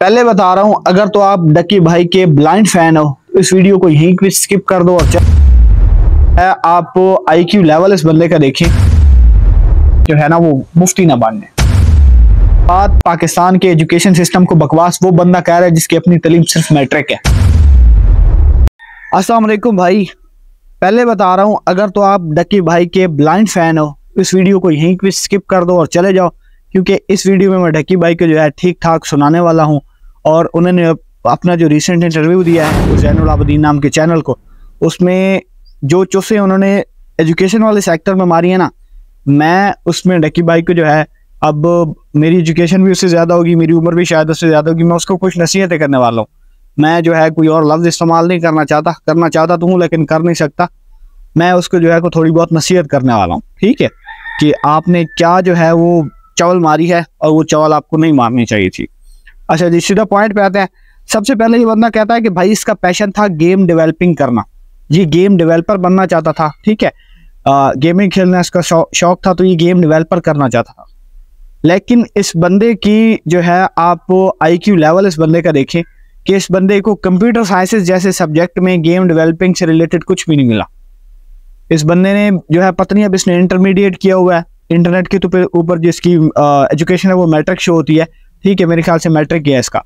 पहले बता रहा हूँ अगर तो आप डकी भाई के ब्लाइंड फैन हो तो इस वीडियो को यहीं पे स्किप कर दो और आप आईक्यू लेवल इस बंदे का देखें जो है ना वो मुफ्ती ना बांधने बात पाकिस्तान के एजुकेशन सिस्टम को बकवास वो बंदा कह रहा है जिसकी अपनी तलीम सिर्फ मैट्रिक है अस्सलाम वालेकुम भाई पहले बता रहा हूँ अगर तो आप डकी भाई के ब्लाइंड फैन हो तो इस वीडियो को यहीं पे स्किप कर दो और चले जाओ क्योंकि इस वीडियो में मैं डकी भाई को जो है ठीक ठाक सुनाने वाला हूँ और उन्होंने अपना जो रिसेंट इंटरव्यू दिया है जैन आबदीन नाम के चैनल को उसमें जो चुसे उन्होंने एजुकेशन वाले सेक्टर में मारी है ना मैं उसमें डक्की बाई को जो है अब मेरी एजुकेशन भी उससे ज़्यादा होगी मेरी उम्र भी शायद उससे ज़्यादा होगी मैं उसको कुछ नसीहतें करने वाला हूँ मैं जो है कोई और लफ्ज़ इस्तेमाल नहीं करना चाहता करना चाहता तो हूँ लेकिन कर नहीं सकता मैं उसको जो है को थोड़ी बहुत नसीहत करने वाला हूँ ठीक है कि आपने क्या जो है वो चावल मारी है और वो चावल आपको नहीं मारनी चाहिए थी अच्छा जी सीधा पॉइंट पे आते हैं सबसे पहले ये बंदा कहता है कि भाई इसका पैशन था गेम डेवलपिंग करना ये गेम डेवलपर बनना चाहता था ठीक है आ, गेमिंग खेलना इसका शौ, शौक था तो ये गेम डेवलपर करना चाहता था लेकिन इस बंदे की जो है आप आईक्यू लेवल इस बंदे का देखें कि इस बंदे को कंप्यूटर साइंसेस जैसे सब्जेक्ट में गेम डेवलपिंग से रिलेटेड कुछ भी नहीं मिला इस बंदे ने जो है पत्नी अब इसने इंटरमीडिएट किया हुआ है इंटरनेट के तो ऊपर जिसकी एजुकेशन है वो मैट्रिक शो होती है ठीक है मेरे ख्याल से मैट्रिक किया इसका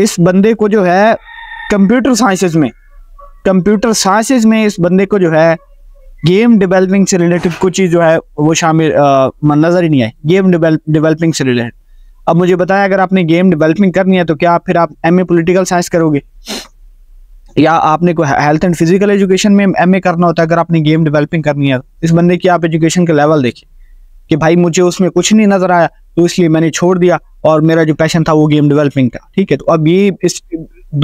इस बंदे को जो है कंप्यूटर साइंसेज में कंप्यूटर साइंसेज में इस बंदे को जो है गेम डेवलपिंग से रिलेटेड कुछ चीज़ जो है वो शामिल नज़र ही नहीं आई गेम डेवलपिंग से रिलेटेड अब मुझे बताया अगर आपने गेम डेवलपिंग करनी है तो क्या फिर आप एम ए पोलिटिकल साइंस करोगे या आपने को हेल्थ एंड फिजिकल एजुकेशन में एम ए करना होता है अगर आपने गेम डेवलपिंग करनी है तो। इस बंदे की आप एजुकेशन का लेवल देखिए कि भाई मुझे उसमें कुछ नहीं नज़र आया तो इसलिए मैंने छोड़ दिया और मेरा जो पैशन था वो गेम डेवलपिंग का ठीक है तो अब ये इस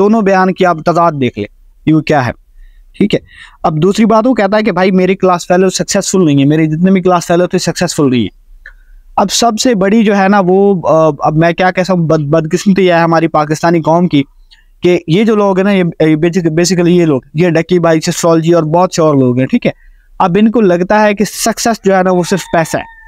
दोनों बयान की आप तजाद देख लें कि वो क्या है ठीक है अब दूसरी बात वो कहता है कि भाई मेरे क्लास फेलो सक्सेसफुल नहीं है मेरे जितने भी क्लास फेलो थे सक्सेसफुल नहीं है अब सबसे बड़ी जो है ना वो अब मैं क्या कह सकता हूँ बदकिस्मती है हमारी पाकिस्तानी कौम की कि ये जो लोग हैं ना ये बेसिकली ये लोग ये डक्की बाइक से और बहुत से और लोग हैं ठीक है अब इनको लगता है कि सक्सेस जो है ना वो सिर्फ पैसा है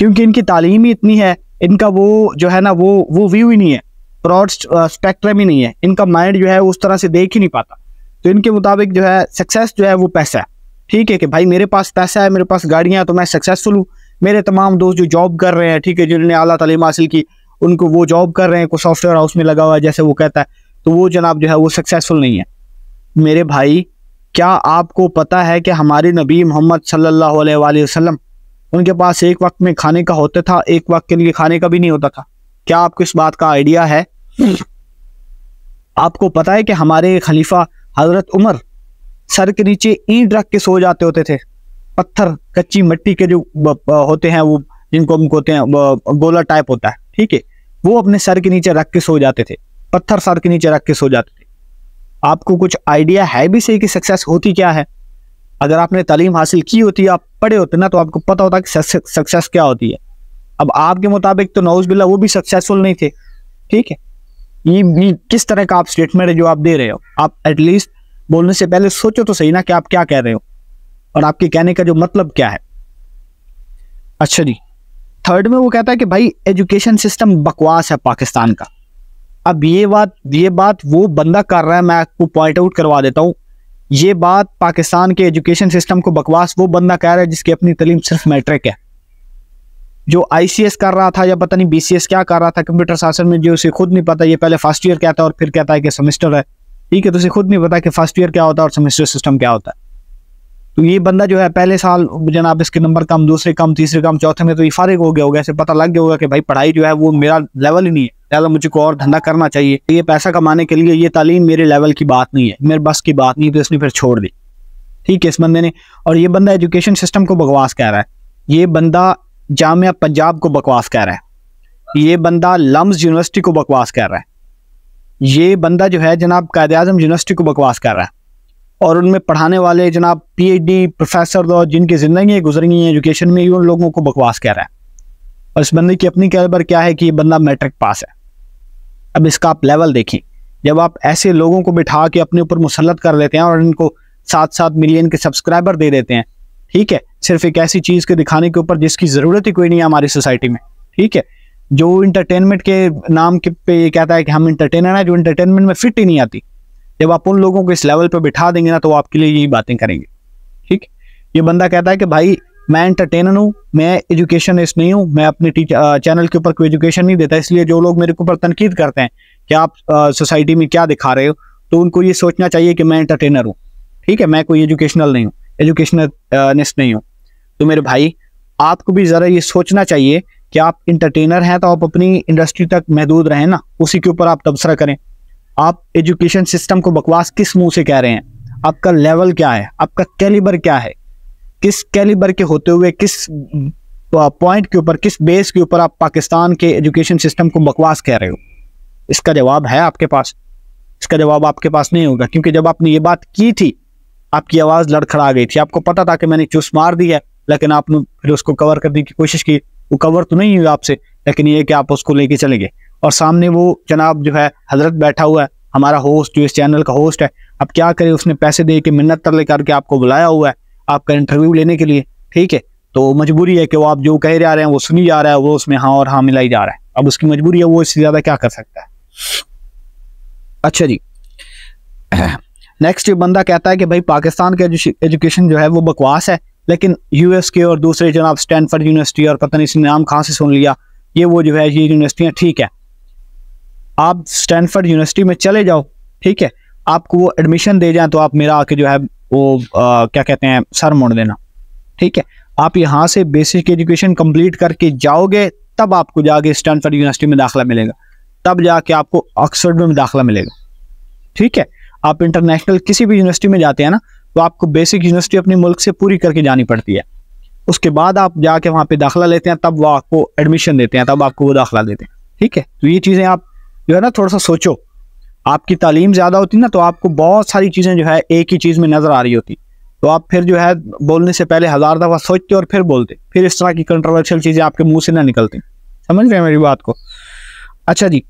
क्योंकि इनकी तालीम ही इतनी है इनका वो जो है ना वो वो व्यू ही नहीं है ब्रॉड स्पेक्ट्रम uh, ही नहीं है इनका माइंड जो है उस तरह से देख ही नहीं पाता तो इनके मुताबिक जो है सक्सेस जो है वो पैसा है ठीक है कि भाई मेरे पास पैसा है मेरे पास गाड़ियाँ तो मैं सक्सेसफुल हूँ मेरे तमाम दोस्त जो जॉब कर रहे हैं ठीक है जिन्होंने अला तलीम हासिल की उनको वो जॉब कर रहे हैं कोई सॉफ्टवेयर हाउस में लगा हुआ है जैसे वो कहता है तो वो जनाब जो है वो सक्सेसफुल नहीं है मेरे भाई क्या आपको पता है कि हमारे नबी मोहम्मद सल्लल्लाहु अलैहि वसल्लम उनके पास एक वक्त में खाने का होता था एक वक्त के लिए खाने का भी नहीं होता था क्या आपको इस बात का आइडिया है आपको पता है कि हमारे खलीफा हजरत उमर सर के नीचे ईंट रख के सो जाते होते थे पत्थर कच्ची मिट्टी के जो होते हैं वो जिनको हम कहते हैं गोला टाइप होता है ठीक है वो अपने सर के नीचे रख के सो जाते थे पत्थर सर के नीचे रख के सो जाते थे आपको कुछ आइडिया है भी सही कि सक्सेस होती क्या है अगर आपने तालीम हासिल की होती है आप पढ़े होते ना तो आपको पता होता कि सक्सेस क्या होती है अब आपके मुताबिक तो नौज बिल्ला वो भी सक्सेसफुल नहीं थे ठीक है ये भी किस तरह का आप स्टेटमेंट है जो आप दे रहे हो आप एटलीस्ट बोलने से पहले सोचो तो सही ना कि आप क्या कह रहे हो और आपके कहने का जो मतलब क्या है अच्छा जी थर्ड में वो कहता है कि भाई एजुकेशन सिस्टम बकवास है पाकिस्तान का अब ये बात ये बात वो बंदा कर रहा है मैं आपको पॉइंट आउट करवा देता हूँ ये बात पाकिस्तान के एजुकेशन सिस्टम को बकवास वो बंदा कह रहा है जिसकी अपनी तलीम सिर्फ मैट्रिक है जो आई कर रहा था या पता नहीं बी क्या कर रहा था कंप्यूटर शासन में जो उसे खुद नहीं पता ये पहले फर्स्ट ईयर क्या था और फिर कहता है कि सेमेस्टर है ठीक है तो उसे खुद नहीं पता कि फर्स्ट ईयर क्या होता है और सेमेस्टर सिस्टम क्या होता है तो ये बंदा जो है पहले साल जनाब इसके नंबर कम दूसरे कम तीसरे कम चौथे में तो ये फारिग हो गया होगा ऐसे पता लग गया होगा कि भाई पढ़ाई जो है वो मेरा लेवल ही नहीं है लिहाजा को और धंधा करना चाहिए ये पैसा कमाने के लिए ये तालीम मेरे लेवल की बात नहीं है मेरे बस की बात नहीं तो इसने फिर छोड़ दी ठीक है इस बंदे ने और ये बंदा एजुकेशन सिस्टम को बकवास कह रहा है ये बंदा जामिया पंजाब को बकवास कह रहा है ये बंदा लम्स यूनिवर्सिटी को बकवास कह रहा है ये बंदा जो है जनाब कायद अजम यूनिवर्सिटी को बकवास कर रहा है और उनमें पढ़ाने वाले जनाब पीएचडी प्रोफेसर और जिनकी ज़िंदगी गुजर गई हैं एजुकेशन में उन लोगों को बकवास कह रहा है और इस बंदे की अपनी कैलबर क्या है कि ये बंदा मैट्रिक पास है अब इसका आप लेवल देखें जब आप ऐसे लोगों को बिठा के अपने ऊपर मुसलत कर लेते हैं और इनको सात सात मिलियन के सब्सक्राइबर दे देते हैं ठीक है सिर्फ एक ऐसी चीज़ के दिखाने के ऊपर जिसकी ज़रूरत ही कोई नहीं है हमारी सोसाइटी में ठीक है जो इंटरटेनमेंट के नाम के पे ये कहता है कि हम इंटरटेनर हैं जो इंटरटेनमेंट में फिट ही नहीं आती जब आप उन लोगों को इस लेवल पर बिठा देंगे ना तो आपके लिए यही बातें करेंगे ठीक ये बंदा कहता है कि भाई मैं एंटरटेनर हूँ मैं एजुकेशनिस्ट नहीं हूँ मैं अपने चैनल के ऊपर कोई एजुकेशन नहीं देता इसलिए जो लोग मेरे ऊपर तनकीद करते हैं कि आप सोसाइटी में क्या दिखा रहे हो तो उनको ये सोचना चाहिए कि मैं एंटरटेनर हूँ ठीक है मैं कोई एजुकेशनल नहीं हूँ एजुकेशनलिस्ट नहीं हूँ तो मेरे भाई आपको भी ज़रा ये सोचना चाहिए कि आप इंटरटेनर हैं तो आप अपनी इंडस्ट्री तक महदूद रहें ना उसी के ऊपर आप तबसरा करें आप एजुकेशन सिस्टम को बकवास किस मुंह से कह रहे हैं आपका लेवल क्या है आपका कैलिबर क्या है किस कैलिबर के होते हुए किस पॉइंट के ऊपर किस बेस के ऊपर आप पाकिस्तान के एजुकेशन सिस्टम को बकवास कह रहे हो इसका जवाब है आपके पास इसका जवाब आपके पास नहीं होगा क्योंकि जब आपने ये बात की थी आपकी आवाज़ लड़खड़ा गई थी आपको पता था कि मैंने चूस मार दी है लेकिन आपने फिर उसको कवर करने की कोशिश की वो कवर तो नहीं हुई आपसे लेकिन ये कि आप उसको लेके चले गए और सामने वो जनाब जो है हजरत बैठा हुआ है हमारा होस्ट जो इस चैनल का होस्ट है अब क्या करें उसने पैसे दे के मिन्नत तरले करके आपको बुलाया हुआ है आपका इंटरव्यू लेने के लिए ठीक है तो मजबूरी है कि वो आप जो कह जा रहे हैं वो सुनी जा रहा है वो उसमें हाँ और हाँ मिलाई जा रहा है अब उसकी मजबूरी है वो इससे ज़्यादा क्या कर सकता है अच्छा जी नेक्स्ट ये बंदा कहता है कि भाई पाकिस्तान का एजुकेशन जो है वो बकवास है लेकिन यूएस के और दूसरे जनाब स्टैनफर्ड यूनिवर्सिटी और पता नहीं इसने नाम कहाँ से सुन लिया ये वो जो है ये यूनिवर्सिटियाँ ठीक है आप स्टैनफर्ड यूनिवर्सिटी में चले जाओ ठीक है आपको वो एडमिशन दे जाए तो आप मेरा आके जो है वो आ, क्या कहते हैं सर मोड़ देना ठीक है आप यहाँ से बेसिक एजुकेशन कंप्लीट करके जाओगे तब आपको जाके स्टैनफर्ड यूनिवर्सिटी में दाखिला मिलेगा तब जाके आपको ऑक्सफर्ड में दाखिला मिलेगा ठीक है आप इंटरनेशनल किसी भी यूनिवर्सिटी में जाते हैं ना तो आपको बेसिक यूनिवर्सिटी अपने मुल्क से पूरी करके जानी पड़ती है उसके बाद आप जाके वहाँ पे दाखिला लेते हैं तब वो आपको एडमिशन देते हैं तब आपको वो दाखिला देते हैं ठीक है तो ये चीज़ें आप जो है ना थोड़ा सा सोचो आपकी तालीम ज़्यादा होती ना तो आपको बहुत सारी चीज़ें जो है एक ही चीज़ में नज़र आ रही होती तो आप फिर जो है बोलने से पहले हज़ार दफ़ा सोचते और फिर बोलते फिर इस तरह की कंट्रोवर्शियल चीज़ें आपके मुंह से ना निकलती समझ रहे मेरी बात को अच्छा जी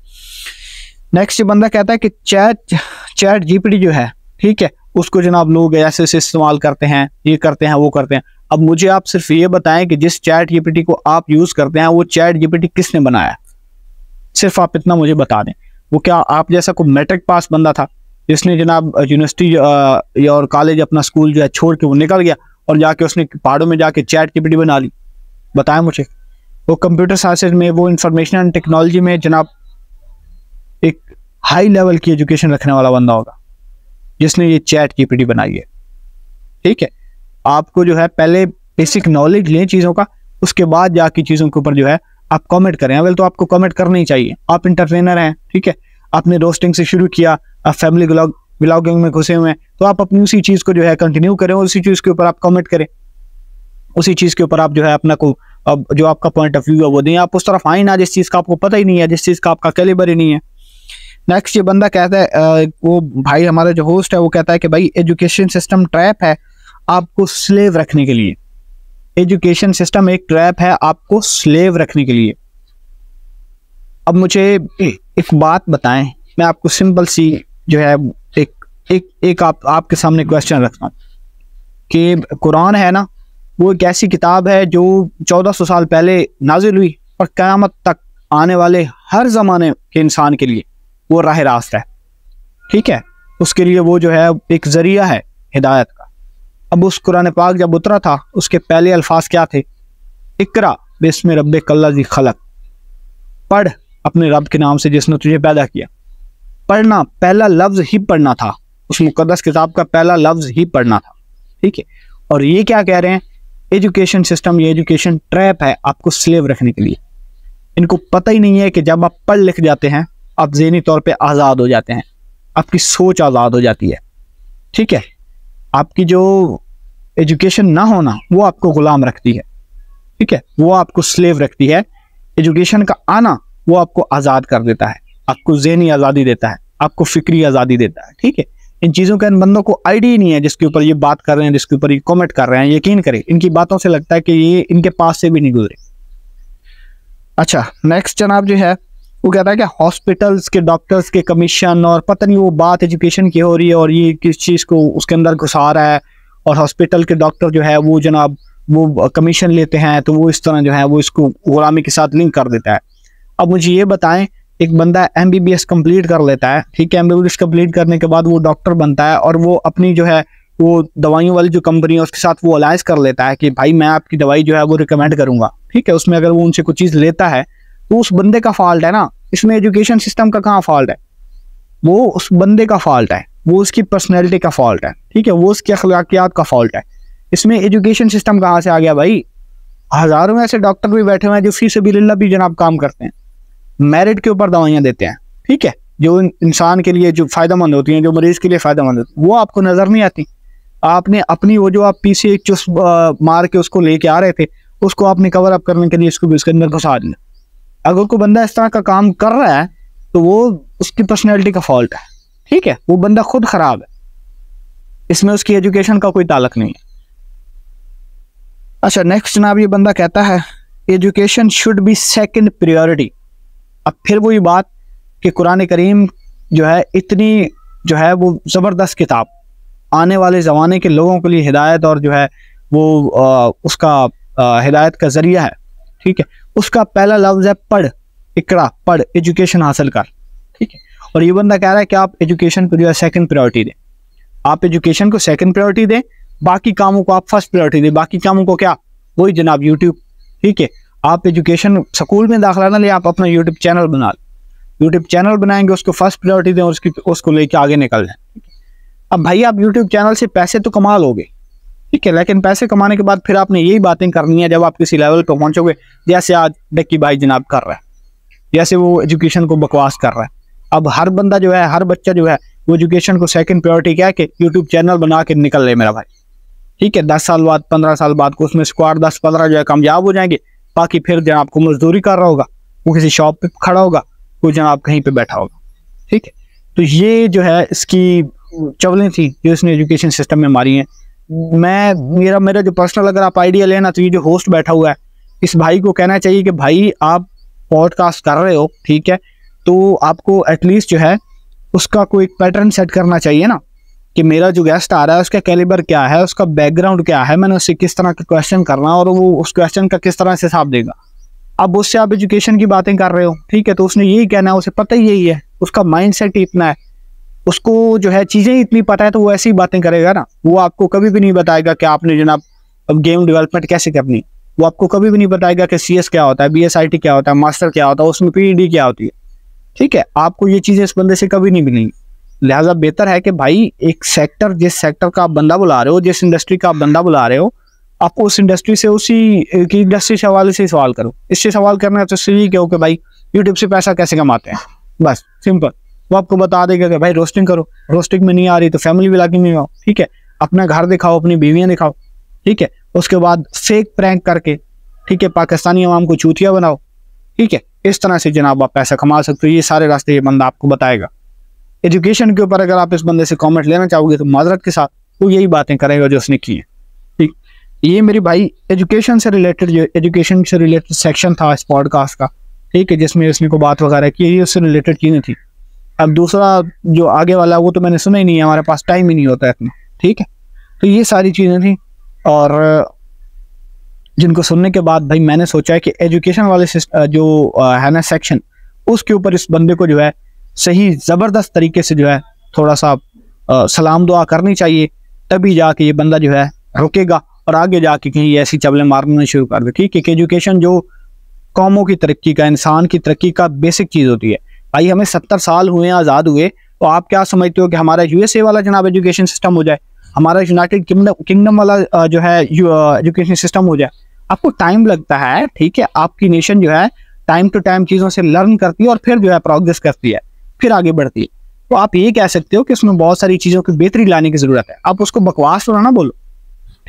नेक्स्ट बंदा कहता है कि चैट चैट जीपीटी जो है ठीक है उसको जनाब लोग ऐसे ऐसे इस्तेमाल करते हैं ये करते हैं वो करते हैं अब मुझे आप सिर्फ ये बताएं कि जिस चैट जीपीटी को आप यूज़ करते हैं वो चैट जीपीटी किसने बनाया सिर्फ आप इतना मुझे बता दें वो क्या आप जैसा कोई मैट्रिक पास बंदा था जिसने जनाब यूनिवर्सिटी या और कॉलेज अपना स्कूल जो है छोड़ के वो निकल गया और जाके उसने पहाड़ों में जाके चैट की वीडियो बना ली बताया मुझे वो कंप्यूटर साइंसेज में वो इंफॉर्मेशन एंड टेक्नोलॉजी में जनाब एक हाई लेवल की एजुकेशन रखने वाला बंदा होगा जिसने ये चैट की पीढ़ी बनाई है ठीक है आपको जो है पहले बेसिक नॉलेज लें चीज़ों का उसके बाद जाके चीज़ों के ऊपर जो है आप कमेंट करें अवेल हाँ, तो आपको कमेंट करना ही चाहिए आप इंटरटेनर हैं ठीक है आपने रोस्टिंग से शुरू किया आप फैमिली ब्लॉग ब्लॉगिंग में घुसे हुए हैं तो आप अपनी उसी चीज़ को जो है कंटिन्यू करें और उसी चीज़ के ऊपर आप कमेंट करें उसी चीज़ के ऊपर आप जो है अपना को अब जो आपका पॉइंट ऑफ व्यू है वो दें आप उस तरफ आए ना जिस चीज़ का आपको पता ही नहीं है जिस चीज़ का आपका कैलेबर ही नहीं है नेक्स्ट ये बंदा कहता है वो भाई हमारा जो होस्ट है वो कहता है कि भाई एजुकेशन सिस्टम ट्रैप है आपको स्लेव रखने के लिए एजुकेशन सिस्टम एक ट्रैप है आपको स्लेव रखने के लिए अब मुझे एक बात बताएं मैं आपको सिंपल सी जो है एक एक एक आप आपके सामने क्वेश्चन रखता हूँ कि कुरान है ना वो एक ऐसी किताब है जो 1400 साल पहले नाजिल हुई और क़्यामत तक आने वाले हर ज़माने के इंसान के लिए वो राह रास्त है ठीक है उसके लिए वो जो है एक ज़रिया है हिदायत का अब उस कुरान पाक जब उतरा था उसके पहले अल्फाज क्या थे इकरा बिस्म रब कल्लाजी खलक पढ़ अपने रब के नाम से जिसने तुझे पैदा किया पढ़ना पहला लफ्ज़ ही पढ़ना था उस मुकदस किताब का पहला लफ्ज़ ही पढ़ना था ठीक है और ये क्या कह रहे हैं एजुकेशन सिस्टम ये एजुकेशन ट्रैप है आपको स्लेव रखने के लिए इनको पता ही नहीं है कि जब आप पढ़ लिख जाते हैं आप जहनी तौर पर आज़ाद हो जाते हैं आपकी सोच आज़ाद हो जाती है ठीक है आपकी जो एजुकेशन ना होना वो आपको गुलाम रखती है ठीक है वो आपको स्लेव रखती है एजुकेशन का आना वो आपको आज़ाद कर देता है आपको जहनी आज़ादी देता है आपको फिक्री आज़ादी देता है ठीक है इन चीज़ों का इन बंदों को आइडिया ही नहीं है जिसके ऊपर ये बात कर रहे हैं जिसके ऊपर ये कमेंट कर रहे हैं यकीन करें इनकी बातों से लगता है कि ये इनके पास से भी नहीं गुजरे अच्छा नेक्स्ट जनाब जो है वो कहता है कि हॉस्पिटल्स के डॉक्टर्स के कमीशन और पता नहीं वो बात एजुकेशन की हो रही है और ये किस चीज़ को उसके अंदर घुसा रहा है और हॉस्पिटल के डॉक्टर जो है वो जनाब वो कमीशन लेते हैं तो वो इस तरह जो है वो इसको गुलामी के साथ लिंक कर देता है अब मुझे ये बताएं एक बंदा M B B S complete कर लेता है ठीक है M B B S complete करने के बाद वो डॉक्टर बनता है और वो अपनी जो है वो दवाइयों वाली जो कंपनी है उसके साथ वो अलायंस कर लेता है कि भाई मैं आपकी दवाई जो है वो रिकमेंड करूँगा ठीक है उसमें अगर वो उनसे कुछ चीज़ लेता है तो उस बंदे का फॉल्ट है ना इसमें एजुकेशन सिस्टम का कहाँ फॉल्ट है वो उस बंदे का फॉल्ट है वो उसकी पर्सनैलिटी का फॉल्ट है ठीक है वो उसके अखलाकियात का फॉल्ट है इसमें एजुकेशन सिस्टम कहाँ से आ गया भाई हज़ारों ऐसे डॉक्टर भी बैठे हुए हैं जो फीस अभी बिल्ला भी जनाब काम करते हैं मेरिट के ऊपर दवाइयाँ देते हैं ठीक है जो इंसान के लिए जो फ़ायदेमंद होती हैं जो मरीज़ के लिए फ़ायदेमंद होती है वो आपको नज़र नहीं आती आपने अपनी वो जो आप पीछे एक चुस्त मार के उसको लेके आ रहे थे उसको आपने कवर अप करने के लिए उसको भी उसके अंदर घुसा दिया अगर कोई बंदा इस तरह का काम कर रहा है तो वो उसकी पर्सनैलिटी का फॉल्ट है ठीक है वो बंदा खुद खराब है इसमें उसकी एजुकेशन का कोई ताल्लक नहीं है अच्छा नेक्स्ट जनाब ये बंदा कहता है education should be second priority अब फिर वो ये बात कि कुरान करीम जो है इतनी जो है वो ज़बरदस्त किताब आने वाले ज़माने के लोगों के लिए हिदायत और जो है वो आ, उसका आ, हिदायत का ज़रिया है ठीक है उसका पहला लफ्ज है पढ़ इकड़ा पढ़ एजुकेशन हासिल कर ठीक है और ये बंदा कह रहा है कि आप एजुकेशन को जो है सेकेंड प्रायोरिटी दें आप एजुकेशन को सेकेंड प्रायोरिटी दें बाकी कामों को आप फर्स्ट प्रायोरिटी दें बाकी कामों को क्या वही जनाब यूट्यूब ठीक है आप एजुकेशन स्कूल में दाखिला ना ले आप अपना यूट्यूब चैनल बना लें यूट्यूब चैनल बनाएंगे उसको फर्स्ट प्रायोरिटी दें उसकी उसको लेके आगे निकल जाए अब भाई आप यूट्यूब चैनल से पैसे तो कमा लोगे ठीक है लेकिन पैसे कमाने के बाद फिर आपने यही बातें करनी है जब आप किसी लेवल पर पहुंचोगे जैसे आज डक्की भाई जनाब कर रहा है जैसे वो एजुकेशन को बकवास कर रहा है अब हर बंदा जो है हर बच्चा जो है वो एजुकेशन को सेकंड प्रायोरिटी क्या है कि यूट्यूब चैनल बना के निकल ले मेरा भाई ठीक है दस साल बाद पंद्रह साल बाद को उसमें स्क्वाड दस पंद्रह जो है कामयाब हो जाएंगे बाकी फिर जनाब आपको मजदूरी कर रहा होगा वो किसी शॉप पे खड़ा होगा वो जन आप कहीं पे बैठा होगा ठीक है तो ये जो है इसकी चवलें थी जो इसने एजुकेशन सिस्टम में मारी हैं मैं मेरा मेरा जो पर्सनल अगर आप आइडिया लेना तो ये जो होस्ट बैठा हुआ है इस भाई को कहना चाहिए कि भाई आप पॉडकास्ट कर रहे हो ठीक है तो आपको एटलीस्ट जो है उसका कोई पैटर्न सेट करना चाहिए ना कि मेरा जो गेस्ट आ रहा है उसका कैलिबर क्या है उसका बैकग्राउंड क्या है मैंने उससे किस तरह का क्वेश्चन करना और वो उस क्वेश्चन का किस तरह से हिसाब देगा अब उससे आप एजुकेशन की बातें कर रहे हो ठीक है तो उसने यही कहना है उसे पता ही यही है उसका माइंड सेट इतना है उसको जो है चीज़ें इतनी पता है तो वो ऐसी बातें करेगा ना वो आपको कभी भी नहीं बताएगा कि आपने जनाब अब गेम डेवलपमेंट कैसे करनी वो आपको कभी भी नहीं बताएगा कि सी क्या होता है बी क्या होता है मास्टर क्या होता है उसमें पी e क्या होती है ठीक है आपको ये चीज़ें इस बंदे से कभी नहीं मिलेंगी लिहाजा बेहतर है कि भाई एक सेक्टर जिस सेक्टर का आप बंदा बुला रहे हो जिस इंडस्ट्री का आप बंदा बुला रहे हो आप उस इंडस्ट्री से उसी की इंडस्ट्री से हवाले से सवाल करो इससे सवाल करना है तो सीधी कहो कि भाई यूट्यूब से पैसा कैसे कमाते हैं बस सिंपल वो आपको बता देगा कि भाई रोस्टिंग करो रोस्टिंग में नहीं आ रही तो फैमिली व्लागिंग में आओ ठीक है अपना घर दिखाओ अपनी बीवियाँ दिखाओ ठीक है उसके बाद फेक प्रैंक करके ठीक है पाकिस्तानी आवाम को चूतिया बनाओ ठीक है इस तरह से जनाब आप पैसा कमा सकते हो ये सारे रास्ते ये बंदा आपको बताएगा एजुकेशन के ऊपर अगर आप इस बंदे से कमेंट लेना चाहोगे तो माजरत के साथ वो यही बातें करेगा जो उसने की है ठीक ये मेरी भाई एजुकेशन से रिलेटेड जो एजुकेशन से रिलेटेड सेक्शन था इस पॉडकास्ट का ठीक है जिसमें उसने को बात वगैरह की ये उससे रिलेटेड चीज़ें थी अब दूसरा जो आगे वाला वो तो मैंने सुना ही नहीं है हमारे पास टाइम ही नहीं होता है इतना ठीक है तो ये सारी चीज़ें थी और जिनको सुनने के बाद भाई मैंने सोचा है कि एजुकेशन वाले जो है ना सेक्शन उसके ऊपर इस बंदे को जो है सही ज़बरदस्त तरीके से जो है थोड़ा सा सलाम दुआ करनी चाहिए तभी जाके ये बंदा जो है रुकेगा और आगे जाके कहीं ऐसी चबलें मारना शुरू कर दे ठीक है एजुकेशन जो कौमों की तरक्की का इंसान की तरक्की का बेसिक चीज़ होती है भाई हमें सत्तर साल हुए आज़ाद हुए तो आप क्या समझते हो कि हमारा यूएसए वाला जनाब एजुकेशन सिस्टम हो जाए हमारा यूनाइटेड किंगडम वाला जो है एजुकेशन सिस्टम हो जाए आपको टाइम लगता है ठीक है आपकी नेशन जो है टाइम टू टाइम चीज़ों से लर्न करती है और फिर जो है प्रोग्रेस करती है फिर आगे बढ़ती है तो आप ये कह सकते हो कि इसमें बहुत सारी चीज़ों की बेहतरी लाने की ज़रूरत है आप उसको बकवास तो ना बोलो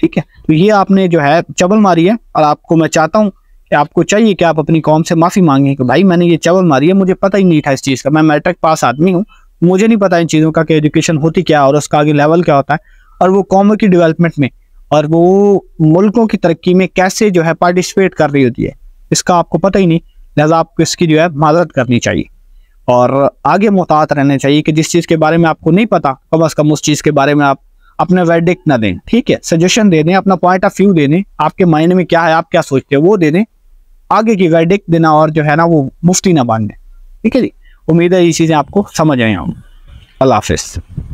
ठीक है तो ये आपने जो है चबल मारी है और आपको मैं चाहता हूँ आपको चाहिए कि आप अपनी कॉम से माफ़ी मांगें कि भाई मैंने ये चावल मारी है मुझे पता ही नहीं था इस चीज़ का मैं मैट्रिक पास आदमी हूँ मुझे नहीं पता इन चीज़ों का कि एजुकेशन होती क्या और उसका आगे लेवल क्या होता है और वो कॉम की डेवलपमेंट में और वो मुल्कों की तरक्की में कैसे जो है पार्टिसिपेट कर रही होती है इसका आपको पता ही नहीं लिहाजा आपको इसकी जो है मदद करनी चाहिए और आगे मुहतात रहना चाहिए कि जिस चीज़ के बारे में आपको नहीं पता कम अज़ कम उस चीज़ के बारे में आप अपना वेडिक्ट ना दें ठीक है सजेशन दे दें अपना पॉइंट ऑफ व्यू दे दें आपके माइंड में क्या है आप क्या सोचते हैं वो दे दें आगे की वर्डिक देना और जो है ना वो मुफ्ती ना बांधने ठीक है जी उम्मीद है ये चीज़ें आपको समझ आए हूँ अल्लाह हाफिज़